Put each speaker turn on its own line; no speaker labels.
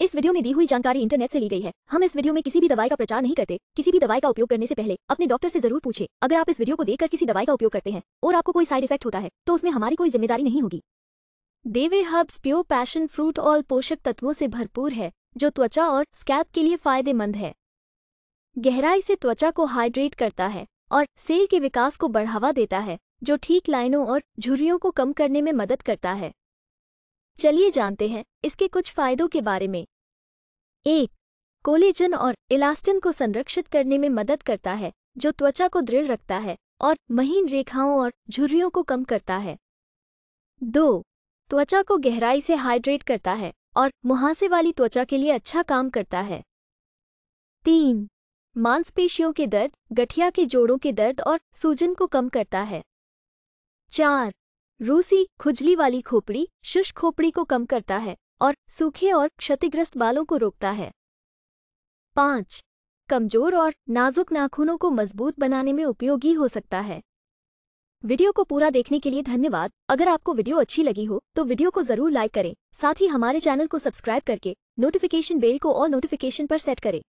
इस वीडियो में दी हुई जानकारी इंटरनेट से ली गई है हम इस वीडियो में किसी भी दवाई का प्रचार नहीं करते किसी भी दवाई का उपयोग करने से पहले अपने डॉक्टर से जरूर पूछे अगर आप इस वीडियो को देखकर किसी दवाई का उपयोग करते हैं और आपको कोई साइड इफेक्ट होता है तो उसमें हमारी कोई जिम्मेदारी नहीं होगी देवे हर्ब्स प्योर पैशन फ्रूट और पोषक तत्वों से भरपूर है जो त्वचा और स्कैप के लिए फायदेमंद है गहराई से त्वचा को हाइड्रेट करता है और सेल के विकास को बढ़ावा देता है जो ठीक लाइनों और झुर्रियों को कम करने में मदद करता है चलिए जानते हैं इसके कुछ फायदों के बारे में एक कोलेजन और इलास्टिन को संरक्षित करने में मदद करता है जो त्वचा को दृढ़ रखता है और महीन रेखाओं और झुर्रियों को कम करता है दो त्वचा को गहराई से हाइड्रेट करता है और मुहासे वाली त्वचा के लिए अच्छा काम करता है तीन मांसपेशियों के दर्द गठिया के जोड़ों के दर्द और सूजन को कम करता है चार रूसी खुजली वाली खोपड़ी शुष्क खोपड़ी को कम करता है और सूखे और क्षतिग्रस्त बालों को रोकता है पाँच कमजोर और नाजुक नाखूनों को मजबूत बनाने में उपयोगी हो सकता है वीडियो को पूरा देखने के लिए धन्यवाद अगर आपको वीडियो अच्छी लगी हो तो वीडियो को जरूर लाइक करें साथ ही हमारे चैनल को सब्सक्राइब करके नोटिफिकेशन बेल को और नोटिफिकेशन पर सेट करें